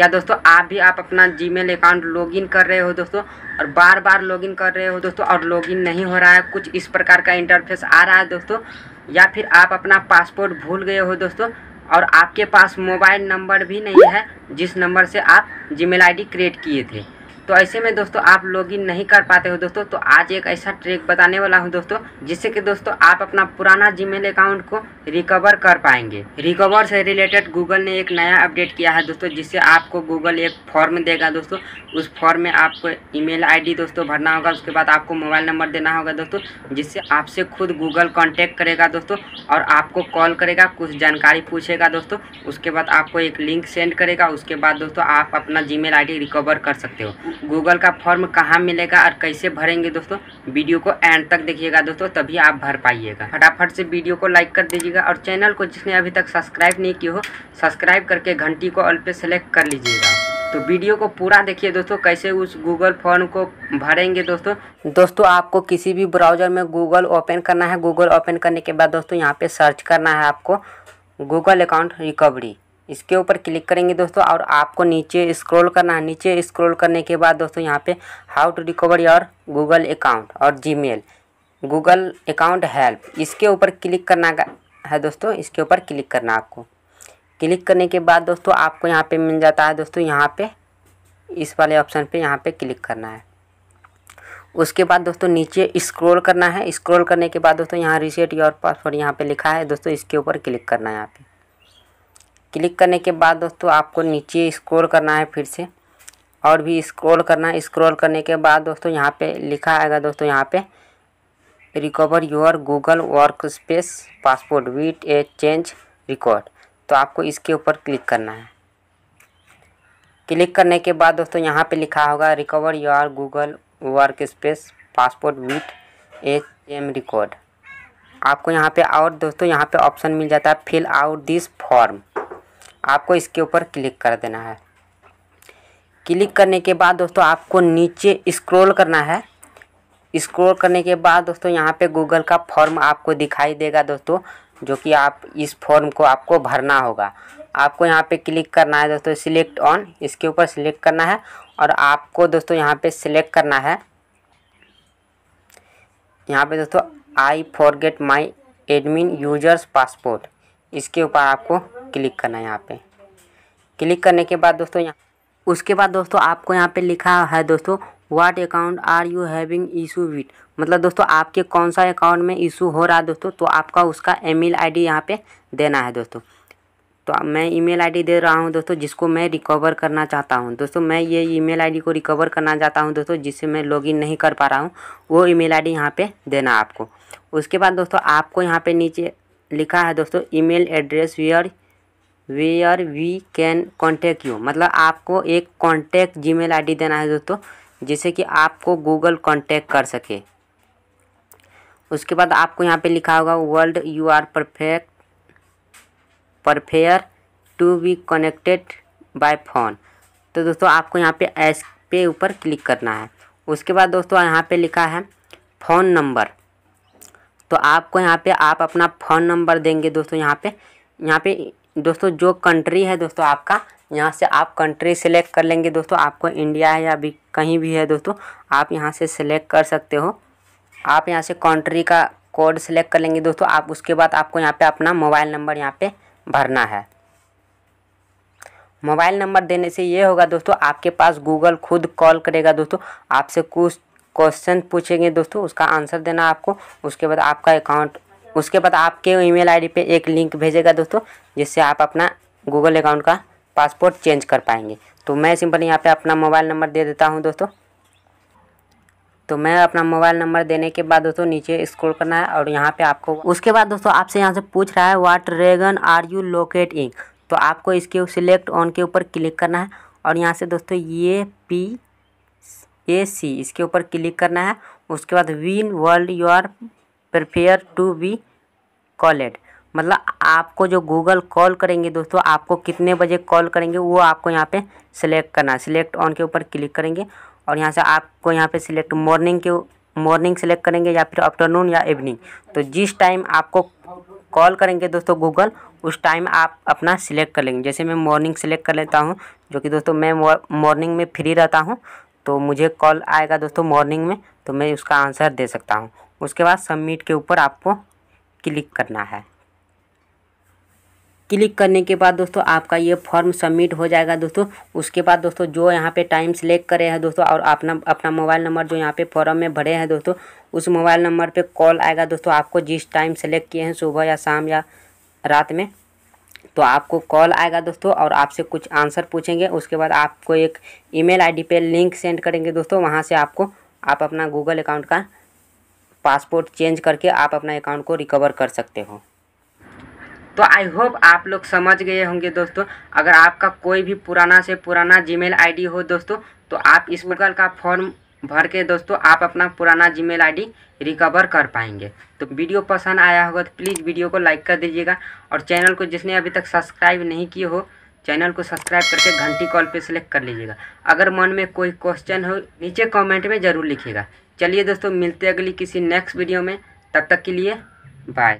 क्या दोस्तों आप भी आप अपना जीमेल अकाउंट लॉगिन कर रहे हो दोस्तों और बार बार लॉगिन कर रहे हो दोस्तों और लॉगिन नहीं हो रहा है कुछ इस प्रकार का इंटरफेस आ रहा है दोस्तों या फिर आप अपना पासपोर्ट भूल गए हो दोस्तों और आपके पास मोबाइल नंबर भी नहीं है जिस नंबर से आप जी मेल क्रिएट किए थे तो ऐसे में दोस्तों आप इन नहीं कर पाते हो दोस्तों तो आज एक ऐसा ट्रिक बताने वाला हूँ दोस्तों जिससे कि दोस्तों आप अपना पुराना जीमेल अकाउंट को रिकवर कर पाएंगे रिकवर से रिलेटेड गूगल ने एक नया अपडेट किया है दोस्तों जिससे आपको गूगल एक फॉर्म देगा दोस्तों उस फॉर्म में आपको ईमेल आईडी दोस्तों भरना होगा उसके बाद आपको मोबाइल नंबर देना होगा दोस्तों जिससे आपसे खुद गूगल कॉन्टेक्ट करेगा दोस्तों और आपको कॉल करेगा कुछ जानकारी पूछेगा दोस्तों उसके बाद आपको एक लिंक सेंड करेगा उसके बाद दोस्तों आप अपना जी मेल रिकवर कर सकते हो गूगल का फॉर्म कहाँ मिलेगा और कैसे भरेंगे दोस्तों वीडियो को एंड तक देखिएगा दोस्तों तभी आप भर पाइएगा फटाफट से वीडियो को लाइक कर दीजिएगा और चैनल को जिसने अभी तक सब्सक्राइब नहीं किया हो सब्सक्राइब करके घंटी को ऑल पे सेलेक्ट कर लीजिएगा तो वीडियो को पूरा देखिए दोस्तों कैसे उस गूगल फॉर्म को भरेंगे दोस्तों दोस्तों आपको किसी भी ब्राउज़र में गूगल ओपन करना है गूगल ओपन करने के बाद दोस्तों यहाँ पे सर्च करना है आपको गूगल अकाउंट रिकवरी इसके ऊपर क्लिक करेंगे दोस्तों और आपको नीचे स्क्रॉल करना है नीचे स्क्रॉल करने के बाद दोस्तों यहाँ पे how to recover your Google account और जीमेल गूगल अकाउंट हेल्प इसके ऊपर क्लिक करना है दोस्तों इसके ऊपर क्लिक करना आपको क्लिक करने के बाद दोस्तों आपको यहाँ पे मिल जाता है दोस्तों यहाँ पे इस वाले ऑप्शन पे यहाँ पे क्लिक करना है उसके बाद दोस्तों नीचे स्क्रॉल करना है स्क्रॉल करने के बाद दोस्तों यहाँ रिसेट योर पासवर्ड यहाँ पे लिखा है दोस्तों इसके ऊपर क्लिक करना है यहाँ पे क्लिक करने के बाद दोस्तों आपको नीचे स्क्रॉल करना है फिर से और भी स्क्रॉल करना है स्क्रॉल करने के बाद दोस्तों यहाँ पे लिखा आएगा दोस्तों यहाँ पे recover your Google workspace passport with a change record तो आपको इसके ऊपर क्लिक करना है क्लिक करने के बाद दोस्तों यहाँ पे लिखा होगा recover your Google workspace passport with a M record आपको यहाँ पे और दोस्तों यहाँ पे ऑप्शन मिल जाता है फिल आउट दिस फॉर्म आपको इसके ऊपर क्लिक कर देना है क्लिक करने के बाद दोस्तों आपको नीचे स्क्रॉल करना है स्क्रॉल करने के बाद दोस्तों यहाँ पे गूगल का फॉर्म आपको दिखाई देगा दोस्तों जो कि आप इस फॉर्म को आपको भरना होगा आपको यहाँ पे क्लिक करना है दोस्तों सिलेक्ट ऑन इसके ऊपर सिलेक्ट करना है और आपको दोस्तों यहाँ पे सिलेक्ट करना है यहाँ पे दोस्तों I forget my admin users passport इसके ऊपर आपको क्लिक करना है यहाँ पे क्लिक करने के बाद दोस्तों यहाँ उसके बाद दोस्तों आपको यहाँ पे लिखा है दोस्तों what account are you having issue with मतलब दोस्तों आपके कौन सा अकाउंट में इशू हो रहा है दोस्तों तो आपका उसका ईमेल आईडी यहाँ पे देना है दोस्तों तो मैं ईमेल आईडी दे रहा हूँ दोस्तों जिसको मैं रिकवर करना चाहता हूँ दोस्तों मैं ये ईमेल आईडी को रिकवर करना चाहता हूँ दोस्तों जिससे मैं लॉगिन नहीं कर पा रहा हूँ वो ईमेल आईडी यहाँ पे देना आपको उसके बाद दोस्तों आपको यहाँ पे नीचे लिखा है दोस्तों email address where where we can contact you मतलब आपको एक मेल आई डी देना है दोस्तों जिससे कि आपको गूगल कॉन्टेक्ट कर सके उसके बाद आपको यहाँ पे लिखा होगा would you are perfect prefer to be connected by phone तो दोस्तों आपको यहाँ पे एस पे ऊपर क्लिक करना है उसके बाद दोस्तों यहाँ पे लिखा है फ़ोन नंबर तो आपको यहाँ पे आप अपना फ़ोन नंबर देंगे दोस्तों यहाँ पे यहाँ पे दोस्तों जो कंट्री है दोस्तों आपका यहाँ से आप कंट्री सेलेक्ट कर लेंगे दोस्तों आपको इंडिया है या भी कहीं भी है दोस्तों आप यहाँ से सिलेक्ट कर सकते हो आप यहाँ से कंट्री का कोड सेलेक्ट कर लेंगे दोस्तों आप उसके बाद आपको यहाँ पे अपना मोबाइल नंबर यहाँ पे भरना है मोबाइल नंबर देने से ये होगा दोस्तों आपके पास गूगल खुद कॉल करेगा दोस्तों आपसे कुछ क्वेश्चन पूछेंगे दोस्तों उसका आंसर देना आपको उसके बाद आपका अकाउंट उसके बाद आपके ईमेल आईडी पे एक लिंक भेजेगा दोस्तों जिससे आप अपना गूगल अकाउंट का पासपोर्ट चेंज कर पाएंगे तो मैं सिंपली यहाँ पे अपना मोबाइल नंबर दे देता हूँ दोस्तों तो मैं अपना मोबाइल नंबर देने के बाद दोस्तों नीचे स्क्रॉल करना है और यहाँ पे आपको उसके बाद दोस्तों आपसे यहाँ से पूछ रहा है what region are you locate in तो आपको इसके सिलेक्ट ऑन के ऊपर क्लिक करना है और यहाँ से दोस्तों ये पी ए सी इसके ऊपर क्लिक करना है उसके बाद when would your prepare to be called मतलब आपको जो गूगल कॉल करेंगे दोस्तों आपको कितने बजे कॉल करेंगे वो आपको यहाँ पे सिलेक्ट करना है सिलेक्ट ऑन के ऊपर क्लिक करेंगे और यहाँ से आपको यहाँ पे सिलेक्ट मॉर्निंग के मॉर्निंग सेलेक्ट करेंगे या फिर आफ्टरनून या इवनिंग तो जिस टाइम आपको कॉल करेंगे दोस्तों गूगल उस टाइम आप अपना सिलेक्ट कर लेंगे जैसे मैं मॉर्निंग सेलेक्ट कर लेता हूँ जो कि दोस्तों मैं मॉर्निंग में फ्री रहता हूँ तो मुझे कॉल आएगा दोस्तों मॉर्निंग में तो मैं उसका आंसर दे सकता हूँ उसके बाद सबमिट के ऊपर आपको क्लिक करना है क्लिक करने के बाद दोस्तों आपका ये फॉर्म सबमिट हो जाएगा दोस्तों उसके बाद दोस्तों जो यहाँ पे टाइम सेलेक्ट करे हैं दोस्तों और अपना अपना मोबाइल नंबर जो यहाँ पे फॉर्म में भरे हैं दोस्तों उस मोबाइल नंबर पे कॉल आएगा दोस्तों आपको जिस टाइम सेलेक्ट किए हैं सुबह या शाम या रात में तो आपको कॉल आएगा दोस्तों और आपसे कुछ आंसर पूछेंगे उसके बाद आपको एक ई मेल पे लिंक सेंड करेंगे दोस्तों वहाँ से आपको आप अपना गूगल अकाउंट का पासपोर्ट चेंज करके आप अपना अकाउंट को रिकवर कर सकते हो तो आई होप आप लोग समझ गए होंगे दोस्तों अगर आपका कोई भी पुराना से पुराना जीमेल आईडी हो दोस्तों तो आप इस गूगल का फॉर्म भर के दोस्तों आप अपना पुराना जीमेल आईडी रिकवर कर पाएंगे तो वीडियो पसंद आया होगा तो प्लीज़ वीडियो को लाइक कर दीजिएगा और चैनल को जिसने अभी तक सब्सक्राइब नहीं किए हो चैनल को सब्सक्राइब करके घंटी कॉल पे सेलेक्ट कर लीजिएगा अगर मन में कोई क्वेश्चन हो नीचे कमेंट में ज़रूर लिखिएगा चलिए दोस्तों मिलते हैं अगली किसी नेक्स्ट वीडियो में तब तक के लिए बाय